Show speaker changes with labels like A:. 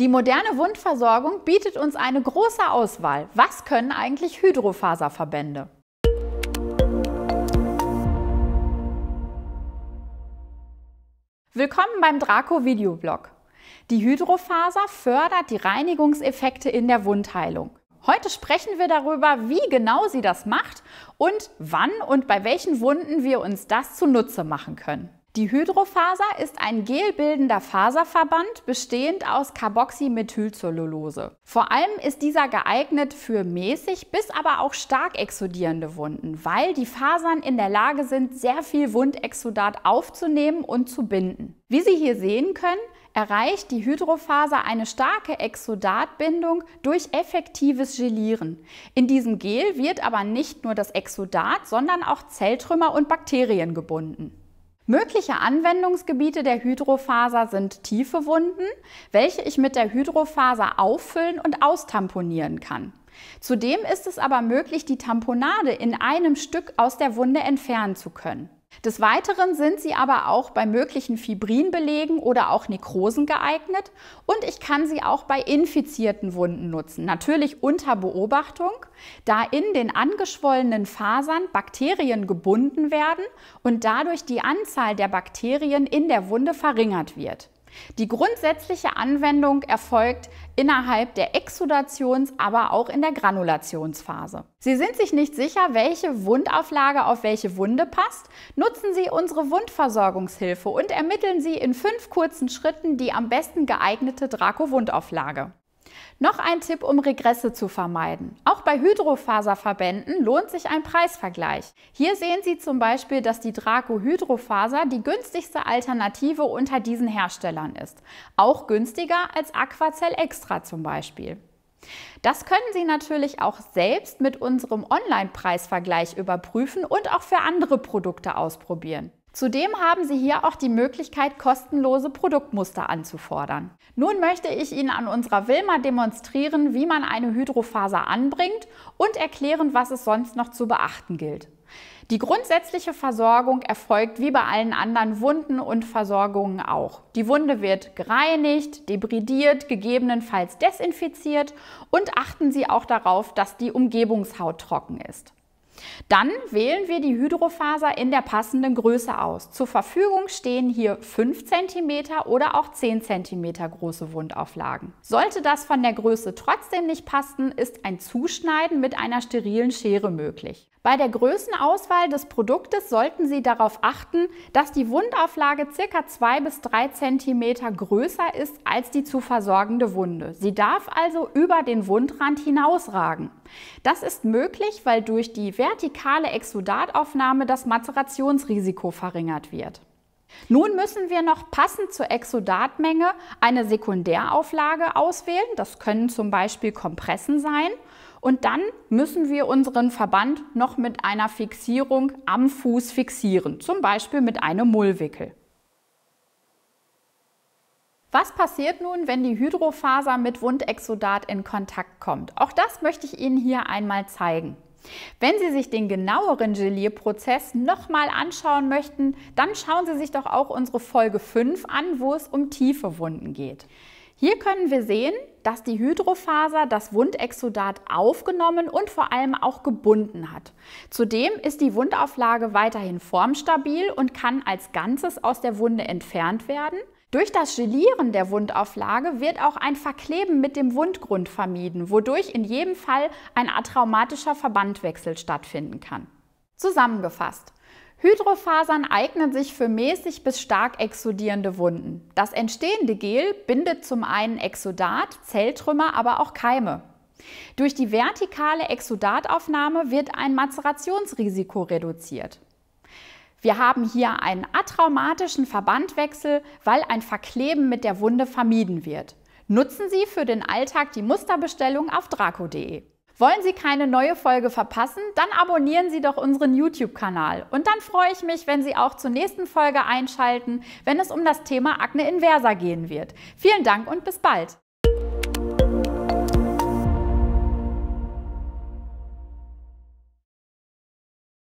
A: Die moderne Wundversorgung bietet uns eine große Auswahl. Was können eigentlich Hydrofaserverbände? Willkommen beim Draco Videoblog. Die Hydrofaser fördert die Reinigungseffekte in der Wundheilung. Heute sprechen wir darüber, wie genau sie das macht und wann und bei welchen Wunden wir uns das zunutze machen können. Die Hydrofaser ist ein gelbildender Faserverband, bestehend aus Carboxymethylcellulose. Vor allem ist dieser geeignet für mäßig bis aber auch stark exudierende Wunden, weil die Fasern in der Lage sind, sehr viel Wundexodat aufzunehmen und zu binden. Wie Sie hier sehen können, erreicht die Hydrofaser eine starke Exodatbindung durch effektives Gelieren. In diesem Gel wird aber nicht nur das Exodat, sondern auch Zelltrümmer und Bakterien gebunden. Mögliche Anwendungsgebiete der Hydrofaser sind tiefe Wunden, welche ich mit der Hydrofaser auffüllen und austamponieren kann. Zudem ist es aber möglich, die Tamponade in einem Stück aus der Wunde entfernen zu können. Des Weiteren sind sie aber auch bei möglichen Fibrinbelegen oder auch Nekrosen geeignet und ich kann sie auch bei infizierten Wunden nutzen, natürlich unter Beobachtung, da in den angeschwollenen Fasern Bakterien gebunden werden und dadurch die Anzahl der Bakterien in der Wunde verringert wird. Die grundsätzliche Anwendung erfolgt innerhalb der Exudations-, aber auch in der Granulationsphase. Sie sind sich nicht sicher, welche Wundauflage auf welche Wunde passt? Nutzen Sie unsere Wundversorgungshilfe und ermitteln Sie in fünf kurzen Schritten die am besten geeignete Draco-Wundauflage. Noch ein Tipp, um Regresse zu vermeiden. Auch bei Hydrofaserverbänden lohnt sich ein Preisvergleich. Hier sehen Sie zum Beispiel, dass die Draco Hydrofaser die günstigste Alternative unter diesen Herstellern ist. Auch günstiger als Aquacell Extra zum Beispiel. Das können Sie natürlich auch selbst mit unserem Online-Preisvergleich überprüfen und auch für andere Produkte ausprobieren. Zudem haben Sie hier auch die Möglichkeit, kostenlose Produktmuster anzufordern. Nun möchte ich Ihnen an unserer Wilma demonstrieren, wie man eine Hydrofaser anbringt und erklären, was es sonst noch zu beachten gilt. Die grundsätzliche Versorgung erfolgt wie bei allen anderen Wunden und Versorgungen auch. Die Wunde wird gereinigt, debridiert, gegebenenfalls desinfiziert und achten Sie auch darauf, dass die Umgebungshaut trocken ist. Dann wählen wir die Hydrofaser in der passenden Größe aus. Zur Verfügung stehen hier 5 cm oder auch 10 cm große Wundauflagen. Sollte das von der Größe trotzdem nicht passen, ist ein Zuschneiden mit einer sterilen Schere möglich. Bei der Größenauswahl des Produktes sollten Sie darauf achten, dass die Wundauflage ca. 2 bis 3 cm größer ist als die zu versorgende Wunde. Sie darf also über den Wundrand hinausragen. Das ist möglich, weil durch die vertikale Exudataufnahme das Mazerationsrisiko verringert wird. Nun müssen wir noch passend zur Exudatmenge eine Sekundärauflage auswählen. Das können zum Beispiel Kompressen sein und dann müssen wir unseren Verband noch mit einer Fixierung am Fuß fixieren, zum Beispiel mit einem Mullwickel. Was passiert nun, wenn die Hydrofaser mit Wundexodat in Kontakt kommt? Auch das möchte ich Ihnen hier einmal zeigen. Wenn Sie sich den genaueren Gelierprozess nochmal anschauen möchten, dann schauen Sie sich doch auch unsere Folge 5 an, wo es um tiefe Wunden geht. Hier können wir sehen, dass die Hydrofaser das Wundexodat aufgenommen und vor allem auch gebunden hat. Zudem ist die Wundauflage weiterhin formstabil und kann als Ganzes aus der Wunde entfernt werden. Durch das Gelieren der Wundauflage wird auch ein Verkleben mit dem Wundgrund vermieden, wodurch in jedem Fall ein atraumatischer Verbandwechsel stattfinden kann. Zusammengefasst, Hydrofasern eignen sich für mäßig bis stark exudierende Wunden. Das entstehende Gel bindet zum einen Exodat, Zelltrümmer, aber auch Keime. Durch die vertikale Exudataufnahme wird ein Mazerationsrisiko reduziert. Wir haben hier einen atraumatischen Verbandwechsel, weil ein Verkleben mit der Wunde vermieden wird. Nutzen Sie für den Alltag die Musterbestellung auf draco.de. Wollen Sie keine neue Folge verpassen? Dann abonnieren Sie doch unseren YouTube-Kanal. Und dann freue ich mich, wenn Sie auch zur nächsten Folge einschalten, wenn es um das Thema Akne inversa gehen wird. Vielen Dank und bis bald.